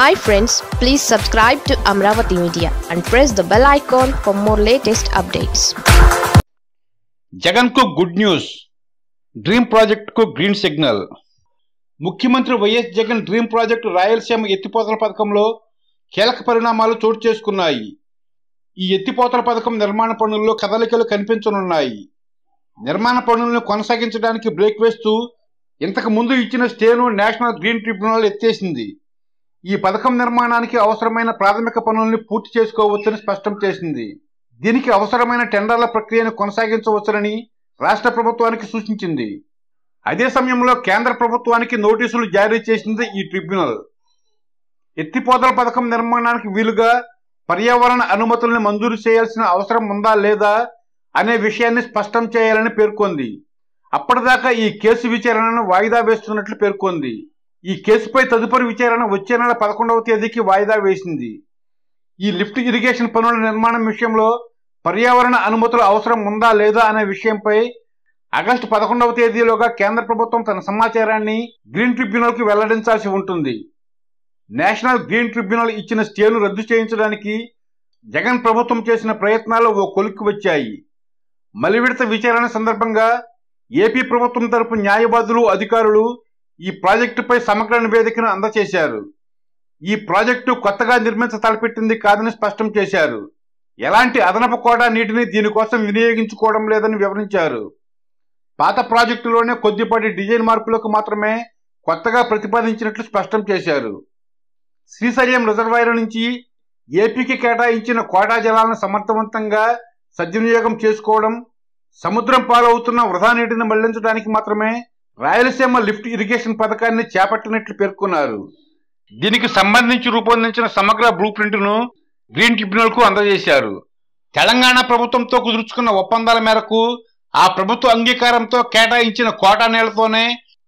hi friends please subscribe to Amaravati media and press the bell icon for more latest updates Jagan కు good news dream project కు green signal ముఖ్యమంత్రి YS Jagan dream project Rayalaseema ఎత్తిపోతల పథకంలో కీలక పరిణామాలు చోటు చేసుకున్నాయి ఈ ఎత్తిపోతల పథకం నిర్మాణ పనుల్లో కదలికలు కనిపించనున్నాయి నిర్మాణ పనులను కొనసాగించడానికి బ్రేక్ వేస్తూ ఇంతకు ముందు ఇచ్చిన స్టేను నేషనల్ గ్రీన్ ట్రిబ్యునల్ ఎత్తేసింది ఈ పథకం నిర్మాణానికి అవసరమైన ప్రాథమిక పనుల్ని పూర్తి చేసుకోవచ్చని స్పష్టం చేసింది దీనికి అవసరమైన టెండర్ల ప్రక్రియను కొనసాగించవచ్చునని రాష్ట్ర ప్రభుత్వానికి సూచించింది అదే సమయంలో కేంద్ర ప్రభుత్వానికి నోటీసులు జారీ చేసింది ఈ ట్రిబ్యునల్ ఎత్తిపోతల పథకం నిర్మాణానికి వీలుగా పర్యావరణ అనుమతులను మంజూరు చేయాల్సిన అవసరం ఉందా లేదా అనే విషయాన్ని స్పష్టం చేయాలని పేర్కొంది అప్పటిదాకా ఈ కేసు విచారణను వాయిదా వేస్తున్నట్లు పేర్కొంది ఈ కేసుపై తదుపరి విచారణ వచ్చే నెల పదకొండవ తేదీకి వాయిదా వేసింది ఈ లిఫ్ట్ ఇరిగేషన్ పనుల నిర్మాణం విషయంలో పర్యావరణ అనుమతుల అవసరం ఉందా లేదా అనే విషయంపై ఆగస్టు పదకొండవ తేదీలోగా కేంద్ర ప్రభుత్వం తన సమాచారాన్ని గ్రీన్ ట్రిబ్యునల్కి వెల్లడించాల్సి ఉంటుంది నేషనల్ గ్రీన్ ట్రిబ్యునల్ ఇచ్చిన స్టేను రద్దు చేయించడానికి జగన్ ప్రభుత్వం చేసిన ప్రయత్నాలు ఓ కొలిక్కి వచ్చాయి మలివిడత విచారణ సందర్భంగా ఏపీ ప్రభుత్వం తరపు న్యాయవాదులు అధికారులు ఈ ప్రాజెక్టుపై సమగ్ర నివేదికను అందజేశారు ఈ ప్రాజెక్టు కొత్తగా నిర్మించ తలపెట్టింది కాదని స్పష్టం చేశారు ఎలాంటి అదనపు కోటా నీటిని దీనికోసం వినియోగించుకోవడం లేదని వివరించారు పాత ప్రాజెక్టులోనే కొద్దిపాటి డిజైన్ మార్పులకు మాత్రమే కొత్తగా ప్రతిపాదించినట్లు స్పష్టం చేశారు శ్రీశైలం రిజర్వాయర్ నుంచి ఏపీకి కేటాయించిన కోటా జలాలను సమర్థవంతంగా సద్వినియోగం చేసుకోవడం సముద్రం పాలవుతున్న వృధా నీటిని మళ్లించడానికి మాత్రమే రాయలసీమ లిఫ్ట్ ఇరిగేషన్ పథకాన్ని చేపట్టినట్లు పేర్కొన్నారు దీనికి సంబంధించి రూపొందించిన సమగ్ర బ్లూ ప్రింట్ను గ్రీన్ కు అందజేశారు తెలంగాణ ప్రభుత్వంతో కుదుర్చుకున్న ఒప్పందాల మేరకు ఆ ప్రభుత్వ అంగీకారంతో కేటాయించిన కోటా నేలతోనే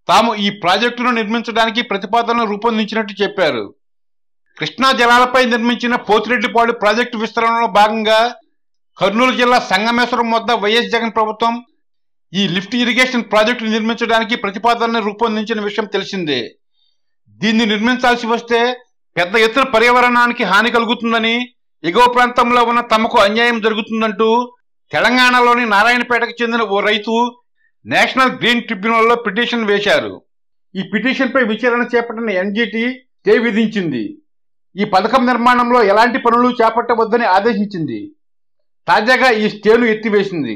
తాము ఈ ప్రాజెక్టును నిర్మించడానికి ప్రతిపాదనలు రూపొందించినట్టు చెప్పారు కృష్ణా జలాలపై నిర్మించిన పోతిరెడ్డిపాడు ప్రాజెక్టు విస్తరణలో భాగంగా కర్నూలు జిల్లా సంగమేశ్వరం వద్ద వైఎస్ జగన్ ప్రభుత్వం ఈ లిఫ్ట్ ఇరిగేషన్ ప్రాజెక్టు నిర్మించడానికి ప్రతిపాదనను రూపొందించిన విషయం తెలిసిందే దీన్ని నిర్మించాల్సి వస్తే పెద్ద ఎత్తున పర్యావరణానికి హాని కలుగుతుందని ఎగువ ప్రాంతంలో ఉన్న తమకు అన్యాయం జరుగుతుందంటూ తెలంగాణలోని నారాయణపేటకు చెందిన ఓ రైతు నేషనల్ గ్రీన్ ట్రిబ్యునల్లో పిటిషన్ వేశారు ఈ పిటిషన్పై విచారణ చేపట్టిన ఎన్జిటి తే విధించింది ఈ పథకం నిర్మాణంలో ఎలాంటి పనులు చేపట్టవద్దని ఆదేశించింది తాజాగా ఈ స్టేను ఎత్తివేసింది